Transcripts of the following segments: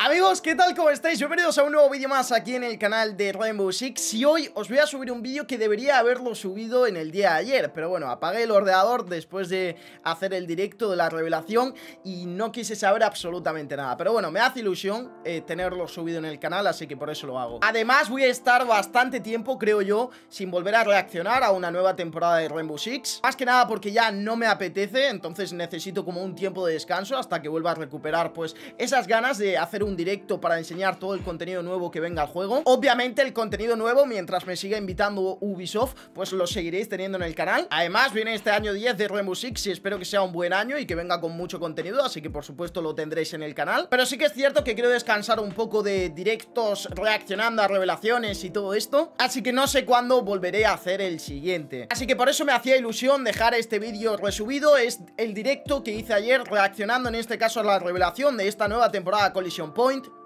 Amigos, ¿qué tal? ¿Cómo estáis? Bienvenidos a un nuevo vídeo más aquí en el canal de Rainbow Six Y hoy os voy a subir un vídeo que debería haberlo subido en el día de ayer Pero bueno, apagué el ordenador después de hacer el directo de la revelación Y no quise saber absolutamente nada Pero bueno, me hace ilusión eh, tenerlo subido en el canal, así que por eso lo hago Además voy a estar bastante tiempo, creo yo, sin volver a reaccionar a una nueva temporada de Rainbow Six Más que nada porque ya no me apetece, entonces necesito como un tiempo de descanso Hasta que vuelva a recuperar pues esas ganas de hacer un un directo para enseñar todo el contenido nuevo que venga al juego. Obviamente el contenido nuevo, mientras me siga invitando Ubisoft, pues lo seguiréis teniendo en el canal. Además, viene este año 10 de Rainbow Six y espero que sea un buen año y que venga con mucho contenido, así que por supuesto lo tendréis en el canal. Pero sí que es cierto que quiero descansar un poco de directos reaccionando a revelaciones y todo esto, así que no sé cuándo volveré a hacer el siguiente. Así que por eso me hacía ilusión dejar este vídeo resubido, es el directo que hice ayer reaccionando en este caso a la revelación de esta nueva temporada Collision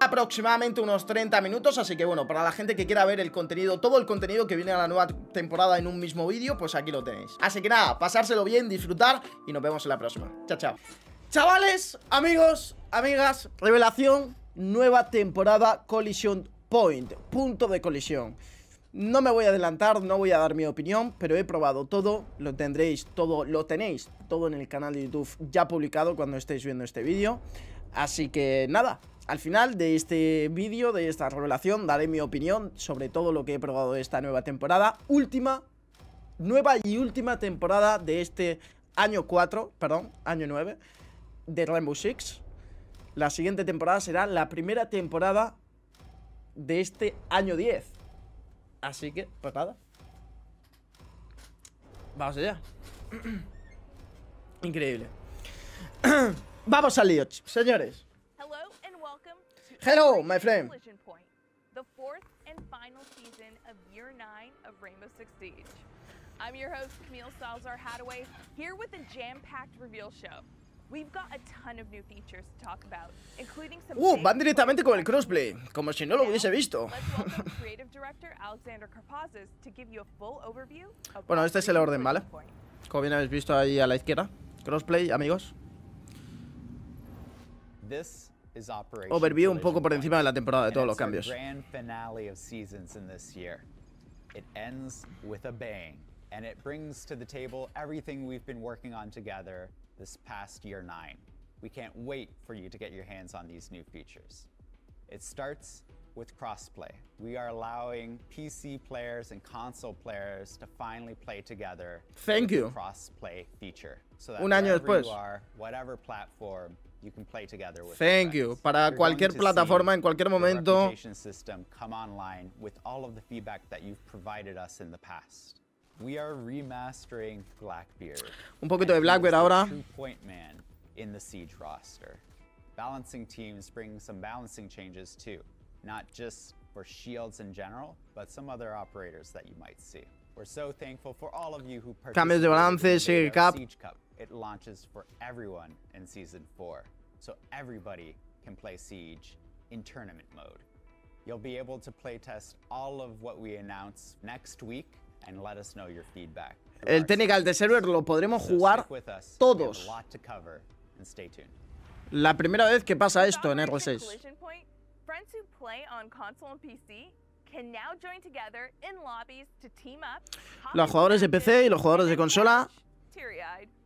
aproximadamente unos 30 minutos, así que bueno, para la gente que quiera ver el contenido, todo el contenido que viene a la nueva temporada en un mismo vídeo, pues aquí lo tenéis. Así que nada, pasárselo bien, disfrutar y nos vemos en la próxima. Chao, chao. Chavales, amigos, amigas, revelación, nueva temporada Collision Point, punto de colisión. No me voy a adelantar, no voy a dar mi opinión, pero he probado todo, lo tendréis todo, lo tenéis todo en el canal de YouTube ya publicado cuando estéis viendo este vídeo. Así que nada, al final de este vídeo, de esta revelación, daré mi opinión sobre todo lo que he probado De esta nueva temporada. Última, nueva y última temporada de este año 4, perdón, año 9, de Rainbow Six. La siguiente temporada será la primera temporada de este año 10. Así que, patada. Pues Vamos allá. Increíble. Vamos al lío, señores. Hello, my flame. Point, the fourth and final season of Year 9 of Rainbow Six Siege. I'm your host, Camille Salzar Hadaway, here with a jam-packed reveal show. We've got a ton of new features to talk about, including some uh, van directamente con el crossplay, como si no lo hubiese visto. creative director Alexander to give you a full overview. bueno, este es el orden, ¿vale? Como bien habéis visto ahí a la izquierda, crossplay, amigos. This Overview oh, un poco por encima de la temporada de todos los cambios. It ends with a bang, and it brings to the table everything we've been working on together this past year nine. We can't wait for you to get your hands on these new features. It starts with crossplay. We are allowing PC players and console players to finally play together. Thank you. Crossplay feature. So that Un año después. you are, whatever platform, Thank you. Para cualquier plataforma, en cualquier momento. Come online with all of the feedback that you've provided us in the past. We are remastering Blackbeard. Un poquito de Blackbeard ahora. Point man in the siege roster. Balancing teams bring some balancing changes too, not just for shields in general, but some other operators that you might see. We're so thankful for all of you who participated Cambios de balance, in the Siege Cup it launches for everyone in Season 4, so everybody can play Siege in tournament mode. You'll be able to playtest all of what we announce next week and let us know your feedback. El Technical de Server lo podremos jugar todos. La primera vez que pasa esto en RL6. Los jugadores de PC y los jugadores de consola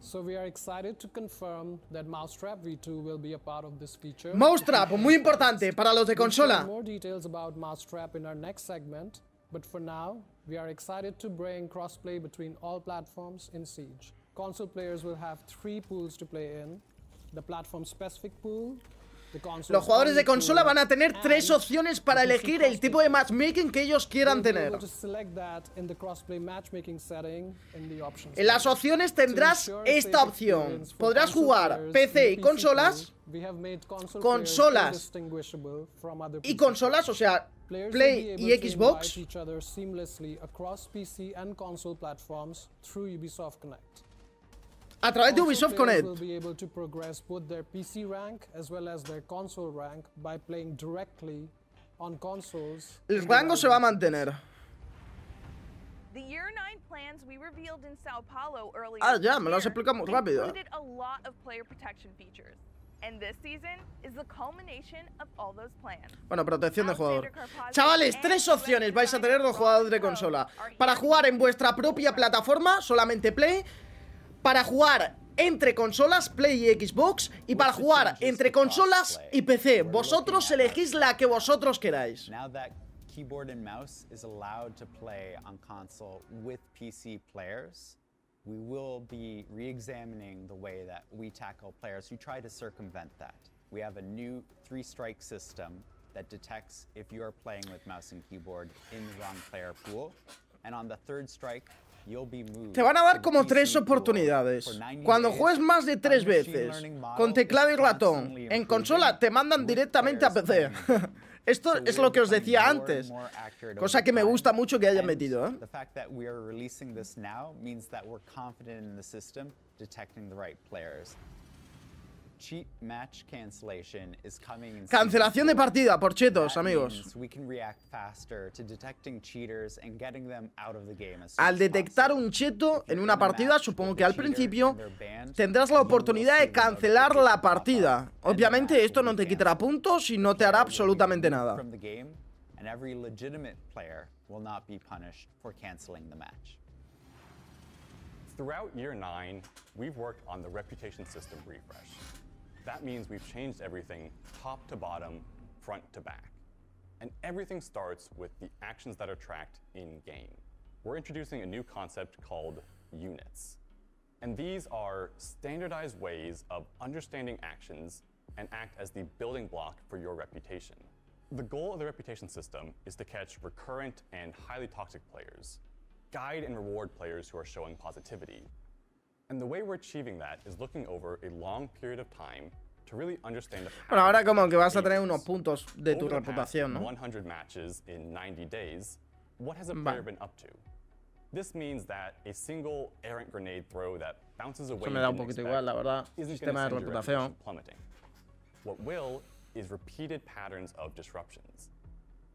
So we are excited to confirm that Mousetrap V2 will be a part of this feature. Mousetrap, muy importante para los de consola. More details about Mousetrap in our next segment, but for now, we are excited to bring crossplay between all platforms in Siege. Console players will have three pools to play in: the platform-specific pool, Los jugadores de consola van a tener ah, tres opciones para elegir el tipo de matchmaking que ellos quieran tener. En las opciones tendrás esta opción. Podrás jugar PC y consolas, consolas y consolas, o sea, Play y Xbox a través de Ubisoft Connect. El rango se va a mantener. Ah, ya, me lo has explicado rápido. Bueno, protección de jugador. Chavales, tres opciones vais a tener los jugadores de consola. Para jugar en vuestra propia plataforma, solamente Play, para jugar entre consolas Play y Xbox y para jugar entre consolas y PC. Vosotros elegís la que vosotros queráis. keyboard and mouse is allowed to play on console with PC players, we will be re-examining the way that we tackle players who try to circumvent that. We have a new three-strike system that detects if you are playing with mouse and keyboard in the wrong player pool. And on the third strike, Te van a dar como tres oportunidades. Cuando juegues más de tres veces, con teclado y ratón, en consola te mandan directamente a PC. Esto es lo que os decía antes, cosa que me gusta mucho que hayan metido. ¿eh? Cancelación de partida por chetos, amigos. Al detectar un cheto en una partida, supongo que al principio tendrás la oportunidad de cancelar la partida. Obviamente esto no te quitará puntos y no te hará absolutamente nada. Throughout year 9, we've worked on the reputation system refresh. That means we've changed everything top to bottom, front to back. And everything starts with the actions that are tracked in game. We're introducing a new concept called units. And these are standardized ways of understanding actions and act as the building block for your reputation. The goal of the reputation system is to catch recurrent and highly toxic players, guide and reward players who are showing positivity, and the way we're achieving that is looking over a long period of time to really understand the Bueno, ahora como que vas a tener unos puntos de tu reputación, ¿no? 100 matches in 90 days, what has a player been up to? This means that a single errant grenade throw that bounces away Eso me da un poquito igual, la verdad. Sistema de reputación. What will is repeated patterns of disruptions.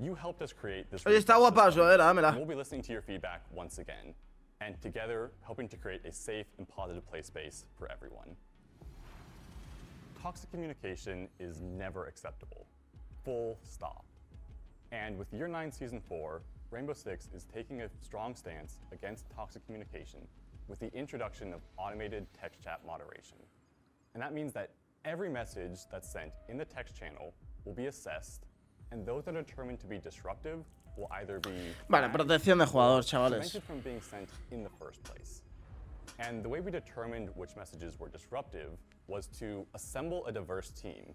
You helped us create this. Oye, está guapa, Joel, dámela. We'll be listening to your feedback once again, and together helping to create a safe and positive play space for everyone. Toxic communication is never acceptable. Full stop. And with Year 9 Season 4, Rainbow Six is taking a strong stance against toxic communication with the introduction of automated text chat moderation. And that means that every message that's sent in the text channel will be assessed and those that are determined to be disruptive will either be Vale, protección de jugador, chavales. from being sent in the first place. And the way we determined which messages were disruptive was to assemble a diverse team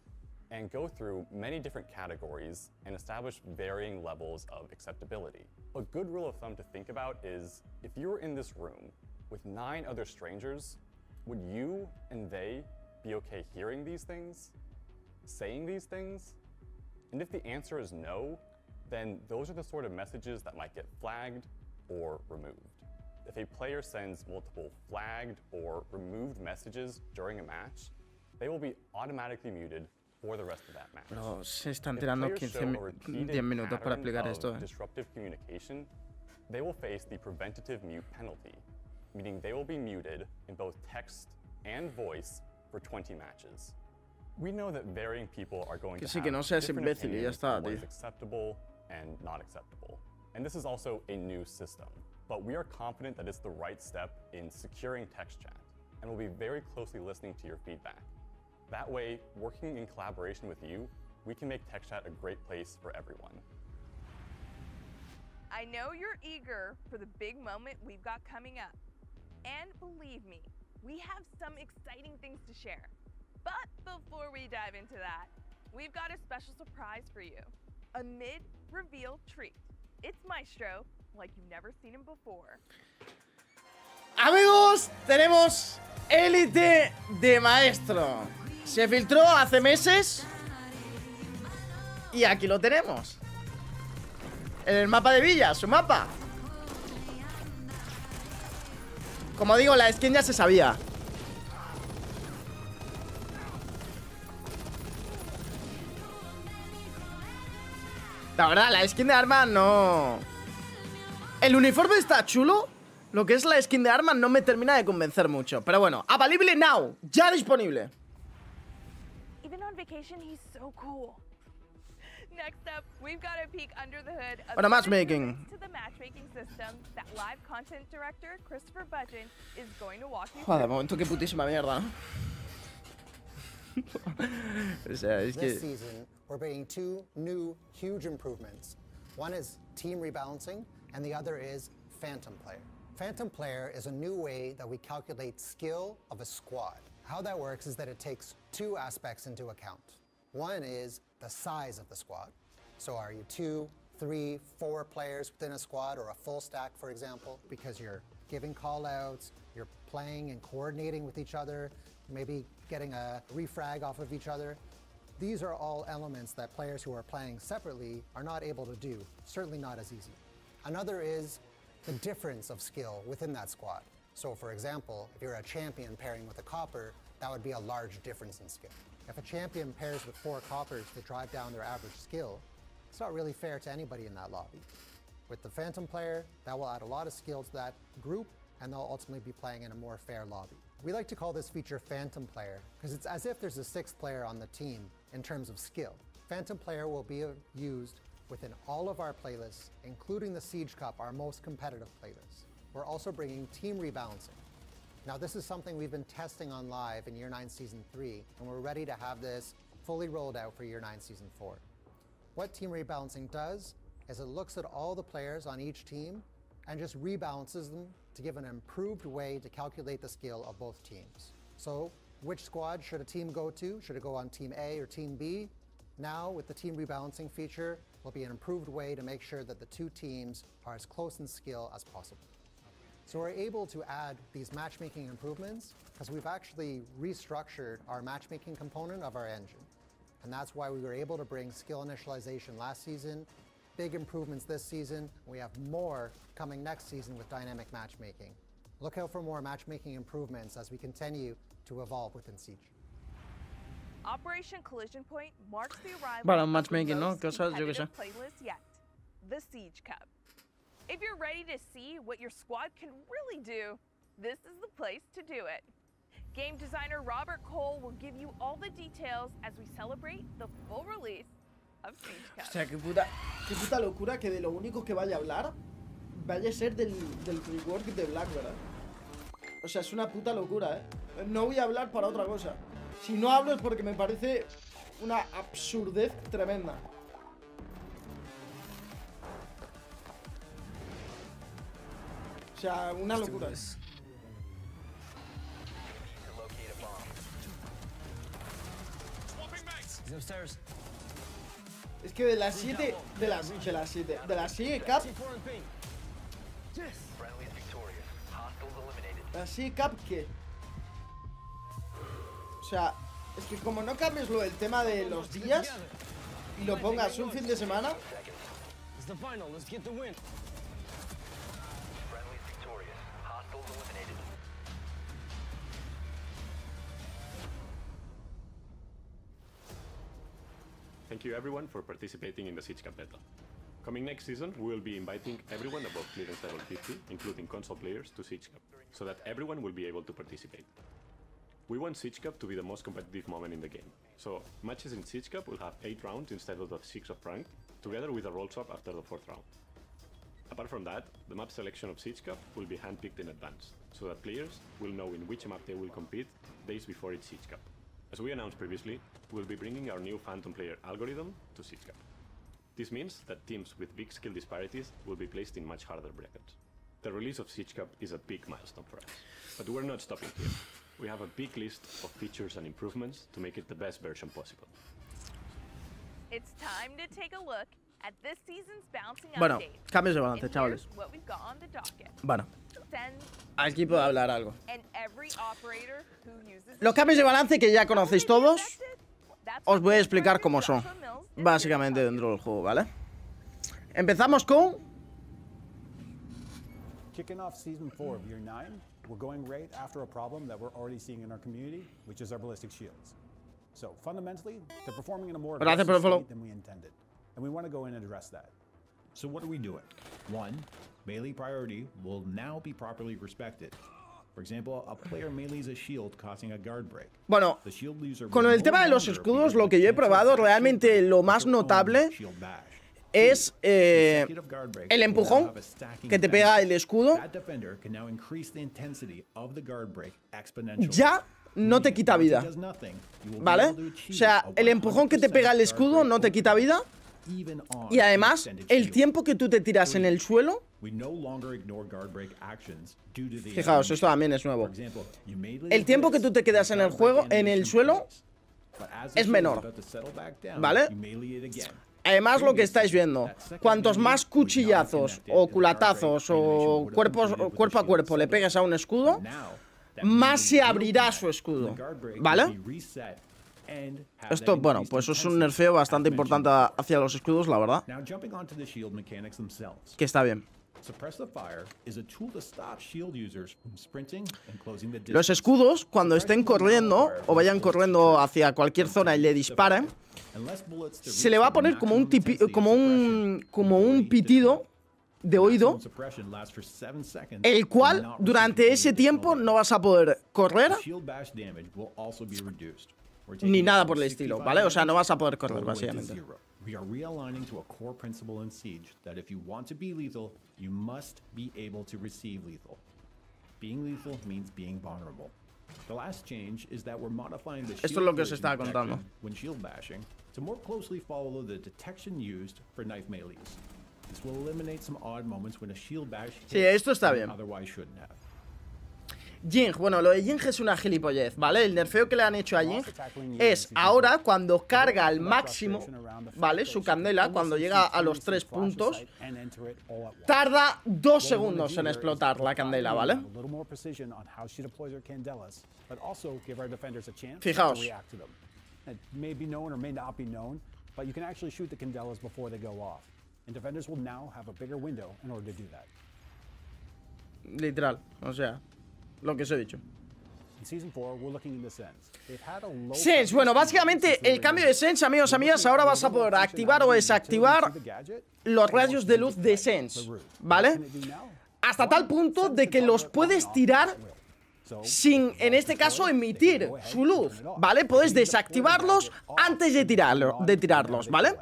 and go through many different categories and establish varying levels of acceptability. A good rule of thumb to think about is if you were in this room with nine other strangers, would you and they be okay hearing these things, saying these things, and if the answer is no, then those are the sort of messages that might get flagged or removed. If a player sends multiple flagged or removed messages during a match, they will be automatically muted for the rest of that match. No, se están tirando 15 minutos para explicar esto. Eh. Disruptive communication, they will face the preventative mute penalty, meaning they will be muted in both text and voice for 20 matches. We know that varying people are going que to sí, have que no seas imbécil ya está, tío. acceptable and not acceptable. And this is also a new system, but we are confident that it's the right step in securing text chat and will be very closely listening to your feedback. That way, working in collaboration with you, we can make chat a great place for everyone. I know you're eager for the big moment we've got coming up. And believe me, we have some exciting things to share. But before we dive into that, we've got a special surprise for you, a mid-reveal treat. It's Maestro, like you've never seen him before. Amigos, tenemos Élite de Maestro. Se filtró hace meses y aquí lo tenemos. En el mapa de Villa, su mapa. Como digo, la skin ya se sabía. La verdad, la skin de arma no... El uniforme está chulo. Lo que es la skin de arma no me termina de convencer mucho. Pero bueno, avalible now. Ya disponible. Bueno, matchmaking. Joder, de momento qué putísima mierda. o sea, es que... we're making two new huge improvements. One is team rebalancing, and the other is Phantom Player. Phantom Player is a new way that we calculate skill of a squad. How that works is that it takes two aspects into account. One is the size of the squad. So are you two, three, four players within a squad or a full stack, for example, because you're giving callouts, you're playing and coordinating with each other, maybe getting a refrag off of each other. These are all elements that players who are playing separately are not able to do, certainly not as easy. Another is the difference of skill within that squad. So for example, if you're a champion pairing with a copper, that would be a large difference in skill. If a champion pairs with four coppers to drive down their average skill, it's not really fair to anybody in that lobby. With the Phantom player, that will add a lot of skill to that group, and they'll ultimately be playing in a more fair lobby. We like to call this feature Phantom player, because it's as if there's a sixth player on the team in terms of skill, Phantom Player will be uh, used within all of our playlists, including the Siege Cup, our most competitive playlist. We're also bringing team rebalancing. Now, this is something we've been testing on live in Year 9 Season 3, and we're ready to have this fully rolled out for Year 9 Season 4. What team rebalancing does is it looks at all the players on each team and just rebalances them to give an improved way to calculate the skill of both teams. So which squad should a team go to? Should it go on team A or team B? Now, with the team rebalancing feature, will be an improved way to make sure that the two teams are as close in skill as possible. So we're able to add these matchmaking improvements because we've actually restructured our matchmaking component of our engine. And that's why we were able to bring skill initialization last season, big improvements this season. We have more coming next season with dynamic matchmaking. Look out for more matchmaking improvements as we continue to evolve within Siege. Operation Collision Point marks the arrival bueno, of matchmaking, ¿no? playlist yet, the Siege Cup. If you're ready to see what your squad can really do, this is the place to do it. Game designer Robert Cole will give you all the details as we celebrate the full release of Siege Cup. O sea, qué puta, qué puta locura que de lo único que vaya a hablar vaya a ser del, del reward de Black, ¿verdad? O sea, es una puta locura, ¿eh? No voy a hablar para otra cosa. Si no hablo es porque me parece una absurdez tremenda. O sea, una locura. Es que de las 7, de las, de las 7, de las 7 cap Así, que... O sea, es que como no cambies lo del tema de los días y lo pongas un fin de semana. Thank you everyone for participating in the Siege Coming next season, we will be inviting everyone above clearance level 50, including console players, to Siege Cup, so that everyone will be able to participate. We want Siege Cup to be the most competitive moment in the game, so matches in Siege Cup will have 8 rounds instead of the 6 of rank, together with a roll swap after the 4th round. Apart from that, the map selection of Siege Cup will be handpicked in advance, so that players will know in which map they will compete days before each Siege Cup. As we announced previously, we'll be bringing our new Phantom Player algorithm to Siege Cup. This means that teams with big skill disparities will be placed in much harder brackets. The release of Siege Cup is a big milestone for us, but we're not stopping here. We have a big list of features and improvements to make it the best version possible. It's time to take a look at this season's bouncing bueno, cambios de balance, chavales. Bueno, aquí puedo hablar algo. Los cambios de balance que ya conocéis todos, os voy a explicar cómo son, básicamente dentro del juego, ¿vale? Empezamos con... Kicking off Season 4 of Year 9, we're going right after a problem that we're already seeing in our community, which is our ballistic shields. So, fundamentally, they're performing in a more aggressive state than we intended, and we want to go in and address that. So what are we doing? One, melee priority will now be properly respected, Bueno, con el tema de los escudos, lo que yo he probado, realmente lo más notable es el empujón que te pega el escudo. Ya no te quita vida, ¿vale? O sea, el empujón que te pega el escudo no te quita vida. Y además, el tiempo que tú te tiras en el suelo Fijaos, esto también es nuevo. El tiempo que tú te quedas en el juego, en el suelo, es menor. ¿Vale? Además, lo que estáis viendo, cuantos más cuchillazos o culatazos o cuerpos, cuerpo a cuerpo le pegues a un escudo, más se abrirá su escudo. ¿Vale? Esto, bueno, pues es un nerfeo bastante importante hacia los escudos, la verdad. Que está bien. Los escudos, cuando estén corriendo o vayan corriendo hacia cualquier zona y le disparan, se le va a poner como un, como un, como un pitido de oído, el cual durante ese tiempo no vas a poder correr ni nada por el estilo, ¿vale? O sea, no vas a poder correr, básicamente. we are realigning to a core principle in Siege that if you want to be lethal, you must be able to receive lethal. Being lethal means being vulnerable. The last change is that we're modifying the shield lo que contando. When shield bashing, to more closely follow the detection used for knife melees. This will eliminate some odd moments when a shield bash sí, esto está bien. otherwise shouldn't have. Jing, bueno, lo de Jing es una gilipollez, ¿vale? El nerfeo que le han hecho a Jing es ahora cuando carga al máximo, ¿vale? Su candela, cuando llega a los tres puntos, tarda dos segundos en explotar la candela, ¿vale? Fijaos. Literal, o sea, lo que os he dicho. Sense, bueno, básicamente el cambio de Sense, amigos, amigas, ahora vas a poder activar o desactivar los rayos de luz de Sense, ¿vale? Hasta tal punto de que los puedes tirar sin, en este caso, emitir su luz, ¿vale? Puedes desactivarlos antes de, tirarlo, de tirarlos, ¿vale?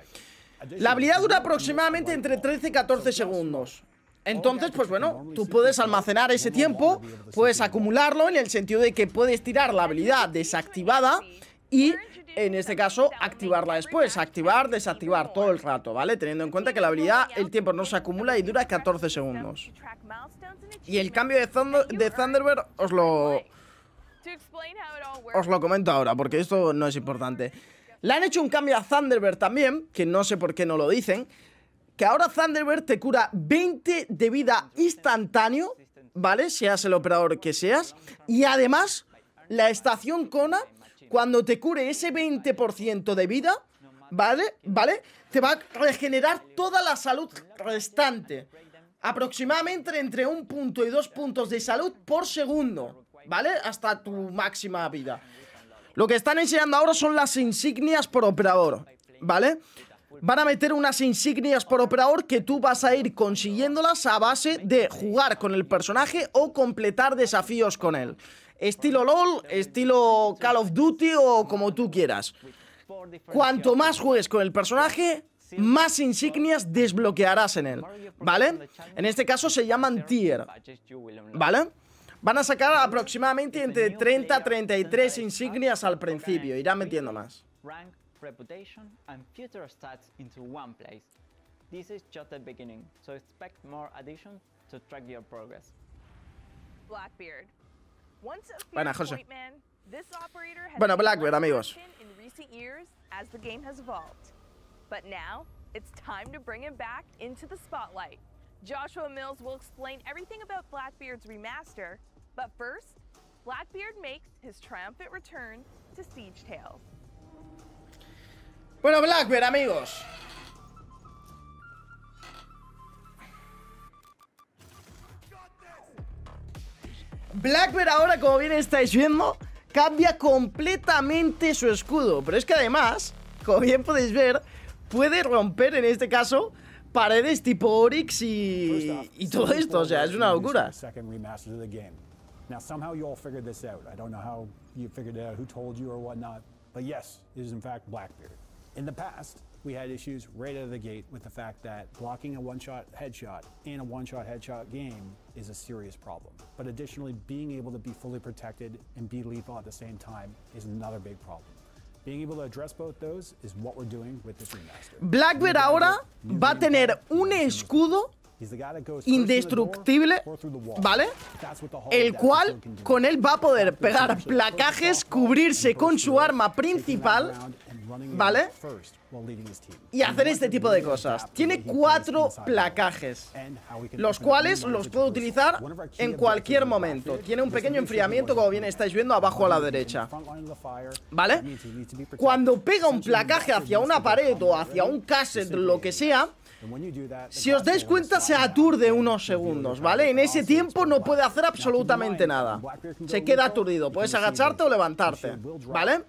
La habilidad dura aproximadamente entre 13 y 14 segundos. Entonces, pues bueno, tú puedes almacenar ese tiempo, puedes acumularlo en el sentido de que puedes tirar la habilidad desactivada y en este caso, activarla después Activar, desactivar todo el rato, ¿vale? Teniendo en cuenta que la habilidad, el tiempo no se acumula y dura 14 segundos Y el cambio de, Thunderbird os lo... Os lo comento ahora, porque esto no es importante Le han hecho un cambio a Thunderbird también Que no sé por qué no lo dicen que ahora Thunderbird te cura 20 de vida instantáneo, ¿vale? Seas el operador que seas. Y además, la estación Kona, cuando te cure ese 20% de vida, ¿vale? ¿Vale? Te va a regenerar toda la salud restante. Aproximadamente entre un punto y dos puntos de salud por segundo, ¿vale? Hasta tu máxima vida. Lo que están enseñando ahora son las insignias por operador, ¿vale? vale Van a meter unas insignias por operador que tú vas a ir consiguiéndolas a base de jugar con el personaje o completar desafíos con él. Estilo LOL, estilo Call of Duty o como tú quieras. Cuanto más juegues con el personaje, más insignias desbloquearás en él, ¿vale? En este caso se llaman tier, ¿vale? Van a sacar aproximadamente entre 30 33 insignias al principio, irán metiendo más. reputation and future stats into one place. This is just the beginning, so expect more additions to track your progress. Blackbeard. Once a bueno, José. Man, this operator has bueno, Blackbeard, amigos. In recent years, as the game has evolved. But now, it's time to bring him back into the spotlight. Joshua Mills will explain everything about Blackbeard's remaster, but first, Blackbeard makes his triumphant return to Siege Tales. Bueno, Blackbeard, amigos. Blackbeard ahora, como bien estáis viendo, cambia completamente su escudo. Pero es que además, como bien podéis ver, puede romper en este caso paredes tipo Oryx y, y todo esto. O sea, es una locura. Now, somehow you all figured this out. I don't know how you figured out, who told you or But yes, is in fact Blackbeard. In the past, we had issues right out of the gate with the fact that blocking a one shot headshot in a one shot headshot game is a serious problem. But additionally, being able to be fully protected and be lethal at the same time is another big problem. Being able to address both those is what we're doing with this Black Blackbeard ahora va a tener un escudo indestructible, ¿vale? El cual con él va a poder pegar placajes, cubrirse con su arma principal, ¿vale? Y hacer este tipo de cosas. Tiene cuatro placajes, los cuales los puedo utilizar en cualquier momento. Tiene un pequeño enfriamiento, como bien estáis viendo, abajo a la derecha. ¿Vale? Cuando pega un placaje hacia una pared o hacia un cassette, lo que sea, si os dais cuenta, se aturde unos segundos, ¿vale? En ese tiempo no puede hacer absolutamente nada. Se queda aturdido. Puedes agacharte o levantarte, ¿vale?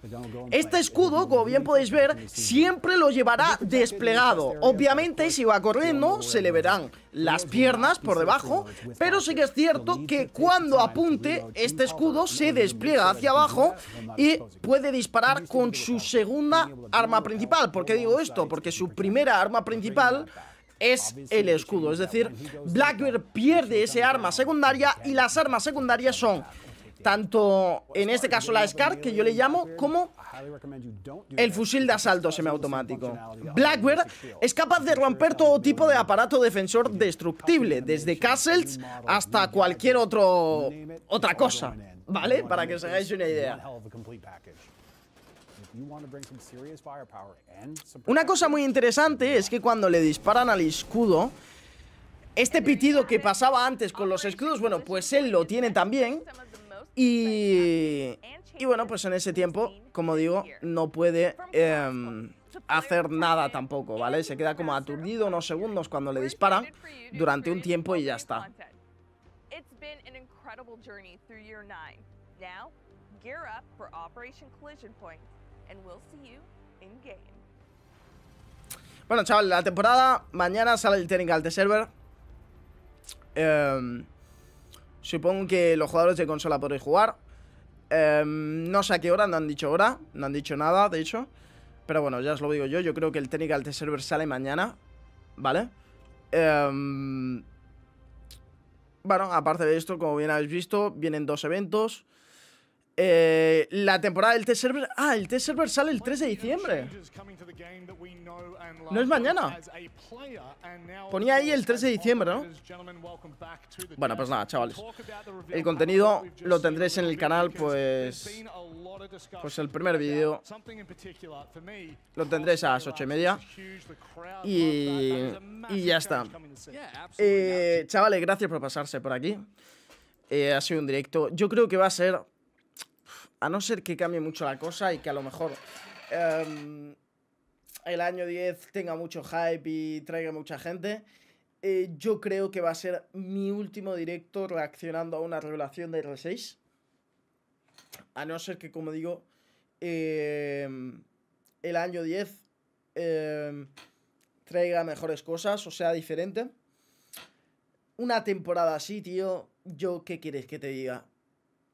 Este escudo, como bien podéis ver, siempre lo llevará desplegado. Obviamente, si va corriendo, se le verán las piernas por debajo, pero sí que es cierto que cuando apunte, este escudo se despliega hacia abajo y puede disparar con su segunda arma principal. ¿Por qué digo esto? Porque su primera arma principal es el escudo, es decir, Blackbeard pierde ese arma secundaria y las armas secundarias son tanto en este caso la SCAR, que yo le llamo, como el fusil de asalto semiautomático. Blackbird es capaz de romper todo tipo de aparato defensor destructible, desde castles hasta cualquier otro otra cosa, ¿vale? Para que os hagáis una idea. Una cosa muy interesante es que cuando le disparan al escudo, este pitido que pasaba antes con los escudos, bueno, pues él lo tiene también. Y, bueno, pues en ese tiempo, como digo, no puede em, hacer nada tampoco, ¿vale? Se queda como aturdido unos segundos cuando le dispara durante un tiempo y ya está. Bueno, chaval, la temporada mañana sale el Technical de Server. Eh, Supongo que los jugadores de consola podéis jugar. Em, no sé a qué hora, no han dicho hora, no han dicho nada, de hecho. Pero bueno, ya os lo digo yo, yo creo que el Technical Test Server sale mañana, ¿vale? Em, bueno, aparte de esto, como bien habéis visto, vienen dos eventos. Eh, la temporada del t server. Ah, el t server sale el 3 de diciembre. No es mañana. Ponía ahí el 3 de diciembre, ¿no? Bueno, pues nada, chavales. El contenido lo tendréis en el canal, pues. Pues el primer vídeo. Lo tendréis a las 8 y media. Y. Y ya está. Eh, chavales, gracias por pasarse por aquí. Eh, ha sido un directo. Yo creo que va a ser a no ser que cambie mucho la cosa y que a lo mejor em, el año 10 tenga mucho hype y traiga mucha gente. Eh, yo creo que va a ser mi último directo reaccionando a una revelación de R6. A no ser que, como digo, em, el año 10 em, traiga mejores cosas o sea diferente. Una temporada así, tío, yo qué quieres que te diga.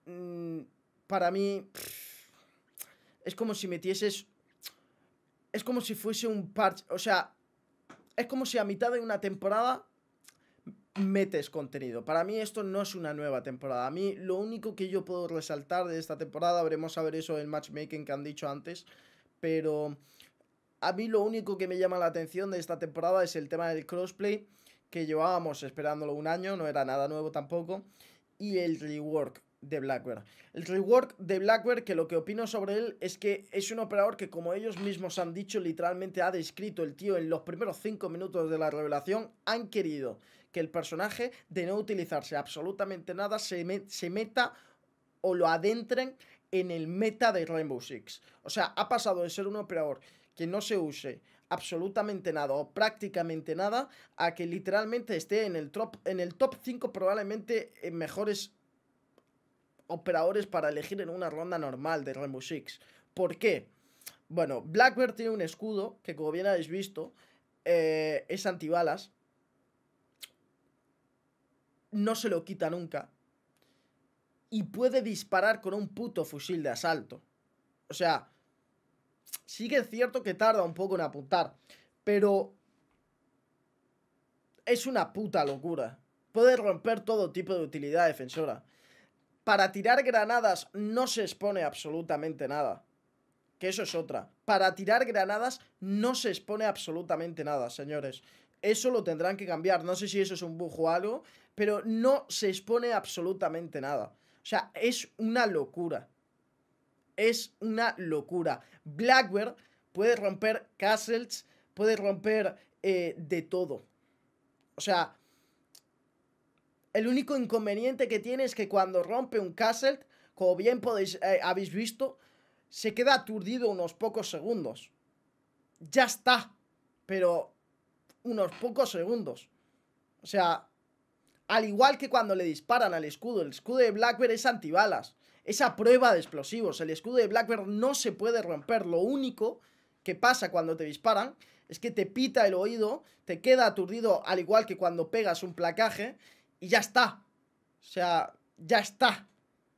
Mm, para mí es como si metieses... Es como si fuese un parche, o sea, es como si a mitad de una temporada metes contenido. Para mí esto no es una nueva temporada. A mí lo único que yo puedo resaltar de esta temporada, veremos a ver eso el matchmaking que han dicho antes, pero a mí lo único que me llama la atención de esta temporada es el tema del crossplay, que llevábamos esperándolo un año, no era nada nuevo tampoco, y el rework de Blackware. El rework de Blackware, que lo que opino sobre él es que es un operador que como ellos mismos han dicho, literalmente ha descrito el tío en los primeros 5 minutos de la revelación, han querido que el personaje, de no utilizarse absolutamente nada, se, meta o lo adentren en el meta de Rainbow Six. O sea, ha pasado de ser un operador que no se use absolutamente nada o prácticamente nada a que literalmente esté en el top, en el top 5 probablemente en mejores operadores para elegir en una ronda normal de Rainbow Six. ¿Por qué? Bueno, Blackbird tiene un escudo que, como bien habéis visto, eh, es antibalas. No se lo quita nunca. Y puede disparar con un puto fusil de asalto. O sea, sí que es cierto que tarda un poco en apuntar. Pero es una puta locura. Puede romper todo tipo de utilidad defensora. Para tirar granadas no se expone absolutamente nada. Que eso es otra. Para tirar granadas no se expone absolutamente nada, señores. Eso lo tendrán que cambiar. No sé si eso es un bujo o algo, pero no se expone absolutamente nada. O sea, es una locura. Es una locura. Blackware puede romper castles, puede romper eh, de todo. O sea, el único inconveniente que tiene es que cuando rompe un castle, como bien podéis, eh, habéis visto, se queda aturdido unos pocos segundos. Ya está, pero unos pocos segundos. O sea, al igual que cuando le disparan al escudo, el escudo de Blackbeard es antibalas, Esa prueba de explosivos. El escudo de Blackbeard no se puede romper, lo único que pasa cuando te disparan es que te pita el oído, te queda aturdido al igual que cuando pegas un placaje y ya está. O sea, ya está.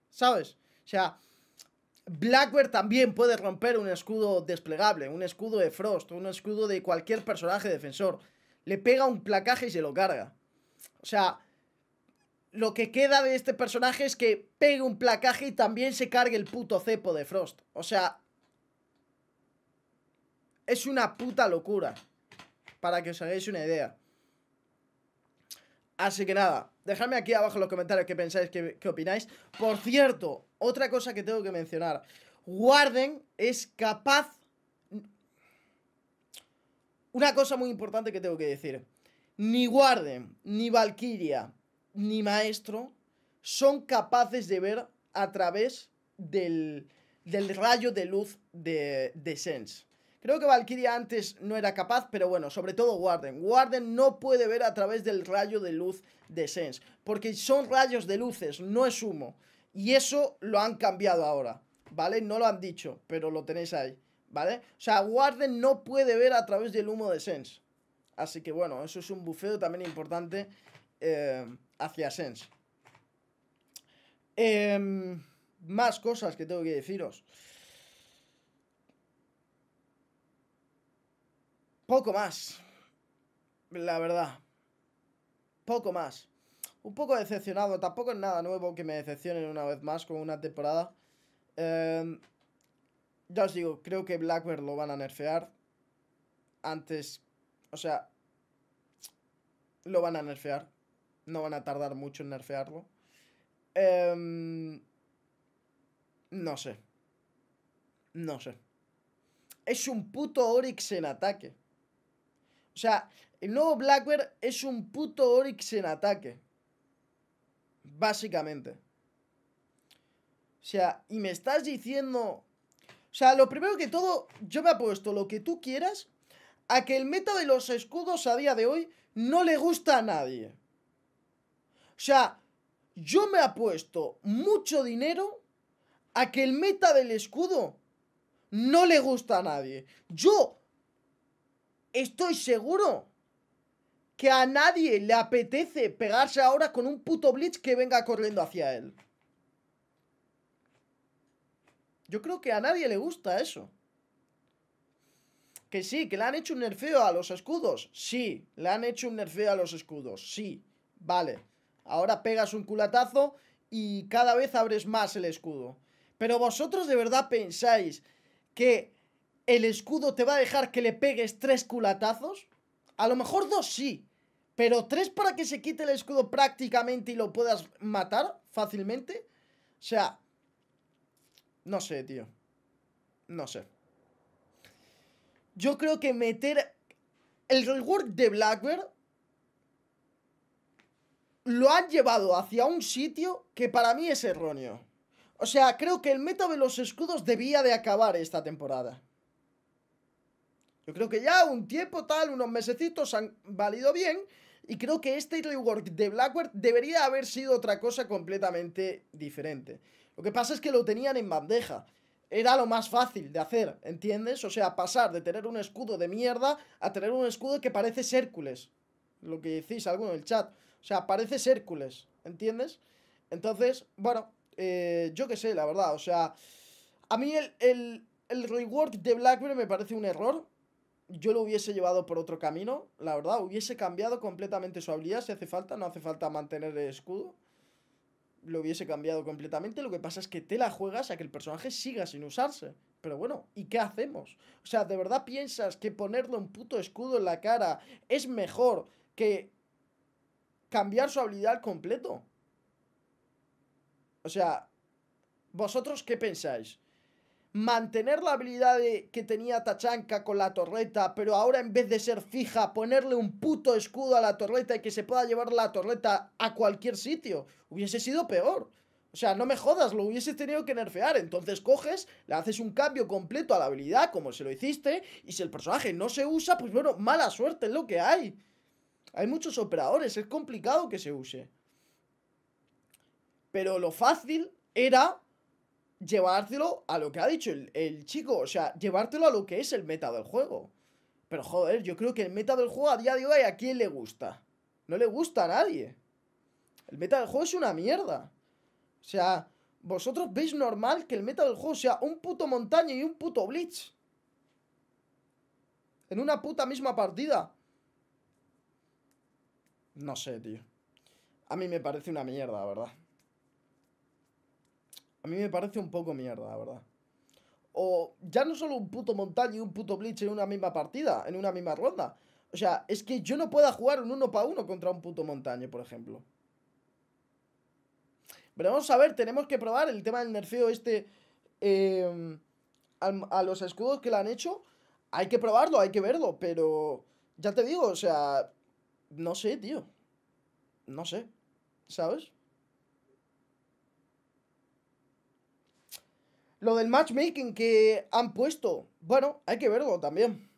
¿Sabes? O sea, Blackbird también puede romper un escudo desplegable, un escudo de Frost, un escudo de cualquier personaje defensor. Le pega un placaje y se lo carga. O sea, lo que queda de este personaje es que pegue un placaje y también se cargue el puto cepo de Frost. O sea, es una puta locura. Para que os hagáis una idea. Así que nada, dejadme aquí abajo en los comentarios qué pensáis, qué, opináis. Por cierto, otra cosa que tengo que mencionar. Warden es capaz... Una cosa muy importante que tengo que decir. Ni Warden, ni Valkyria, ni Maestro son capaces de ver a través del, rayo de luz de, de Sense. Creo que Valkyria antes no era capaz, pero bueno, sobre todo Warden. Warden no puede ver a través del rayo de luz de Sense, porque son rayos de luces, no es humo. Y eso lo han cambiado ahora, ¿vale? No lo han dicho, pero lo tenéis ahí, ¿vale? O sea, Warden no puede ver a través del humo de Sense. Así que bueno, eso es un bufeo también importante eh, hacia Sense. Em, más cosas que tengo que deciros. Poco más. La verdad. Poco más. Un poco decepcionado. Tampoco es nada nuevo que me decepcionen una vez más con una temporada. Em, ya os digo, creo que Blackbird lo van a nerfear. Antes. O sea. Lo van a nerfear. No van a tardar mucho en nerfearlo. Em, no sé. No sé. Es un puto Oryx en ataque. O sea, el nuevo Blackware es un puto Oryx en ataque. Básicamente. O sea, y me estás diciendo... O sea, lo primero que todo, yo me apuesto lo que tú quieras a que el meta de los escudos a día de hoy no le gusta a nadie. O sea, yo me apuesto mucho dinero a que el meta del escudo no le gusta a nadie. Yo Estoy seguro que a nadie le apetece pegarse ahora con un puto Blitz que venga corriendo hacia él. Yo creo que a nadie le gusta eso. Que sí, que le han hecho un nerfeo a los escudos. Sí, le han hecho un nerfeo a los escudos. Sí, vale. Ahora pegas un culatazo y cada vez abres más el escudo. Pero vosotros de verdad pensáis que el escudo te va a dejar que le pegues tres culatazos. A lo mejor dos sí, pero tres para que se quite el escudo prácticamente y lo puedas matar fácilmente. O sea, no sé, tío. No sé. Yo creo que meter el reward de Blackbird lo han llevado hacia un sitio que para mí es erróneo. O sea, creo que el meta de los escudos debía de acabar esta temporada. Yo creo que ya un tiempo tal, unos mesecitos han valido bien. Y creo que este rework de Blackware debería haber sido otra cosa completamente diferente. Lo que pasa es que lo tenían en bandeja. Era lo más fácil de hacer, ¿entiendes? O sea, pasar de tener un escudo de mierda a tener un escudo que parece Hércules. Lo que decís alguno en el chat. O sea, parece Hércules, ¿entiendes? Entonces, bueno, eh, yo qué sé, la verdad. O sea, a mí el, el, el rework de Blackbird me parece un error yo lo hubiese llevado por otro camino, la verdad, hubiese cambiado completamente su habilidad si hace falta, no hace falta mantener el escudo. Lo hubiese cambiado completamente, lo que pasa es que te la juegas a que el personaje siga sin usarse. Pero bueno, ¿y qué hacemos? O sea, ¿de verdad piensas que ponerle un puto escudo en la cara es mejor que cambiar su habilidad al completo? O sea, ¿vosotros qué pensáis? mantener la habilidad que tenía Tachanka con la torreta, pero ahora en vez de ser fija, ponerle un puto escudo a la torreta y que se pueda llevar la torreta a cualquier sitio, hubiese sido peor. O sea, no me jodas, lo hubiese tenido que nerfear. Entonces coges, le haces un cambio completo a la habilidad, como se lo hiciste, y si el personaje no se usa, pues bueno, mala suerte es lo que hay. Hay muchos operadores, es complicado que se use. Pero lo fácil era llevártelo a lo que ha dicho el, chico, o sea, llevártelo a lo que es el meta del juego. Pero joder, yo creo que el meta del juego a día de hoy a quién le gusta. No le gusta a nadie. El meta del juego es una mierda. O sea, vosotros veis normal que el meta del juego sea un puto montaña y un puto blitz. En una puta misma partida. No sé, tío. A mí me parece una mierda, la verdad. A mí me parece un poco mierda, la verdad. O ya no solo un puto montaña y un puto Bleach en una misma partida, en una misma ronda. O sea, es que yo no pueda jugar un uno para uno contra un puto montaña, por ejemplo. Pero vamos a ver, tenemos que probar el tema del nerfeo este em, a, a los escudos que le han hecho. Hay que probarlo, hay que verlo, pero ya te digo, o sea, no sé, tío. No sé, ¿sabes? Lo del matchmaking que han puesto, bueno, hay que verlo también.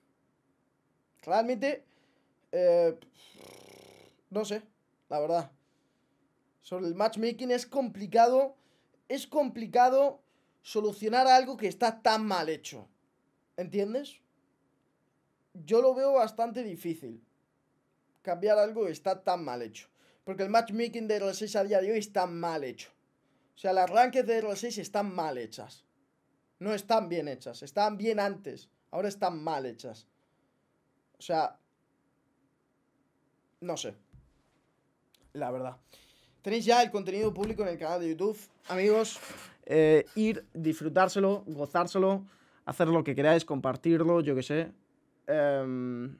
Realmente, eh, no sé, la verdad. Sobre el matchmaking es complicado, es complicado solucionar algo que está tan mal hecho. ¿Entiendes? Yo lo veo bastante difícil. Cambiar algo que está tan mal hecho. Porque el matchmaking de R6 a día de hoy está mal hecho. O sea, las ranques de rl 6 están mal hechas no están bien hechas. Estaban bien antes, ahora están mal hechas. O sea, no sé. La verdad. Tenéis ya el contenido público en el canal de YouTube, amigos. Eh, ir, disfrutárselo, gozárselo, hacer lo que queráis, compartirlo, yo qué sé. Em,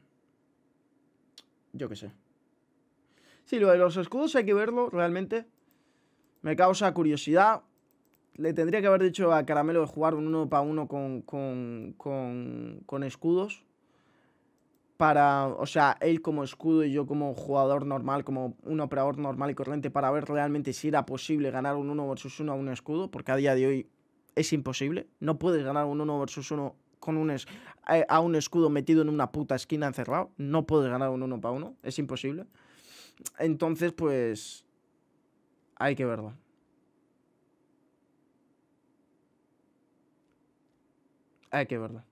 yo qué sé. Sí, lo de los escudos hay que verlo realmente. Me causa curiosidad le tendría que haber dicho a Caramelo de jugar un uno para uno con, con, escudos. Para, o sea, él como escudo y yo como jugador normal, como un operador normal y corriente, para ver realmente si era posible ganar un 1 versus 1 a un escudo, porque a día de hoy es imposible. No puedes ganar un 1 versus 1 con un es, eh, a un escudo metido en una puta esquina encerrado. No puedes ganar un uno para uno. es imposible. Entonces, pues, hay que verlo. Hay ah, que ¿verdad?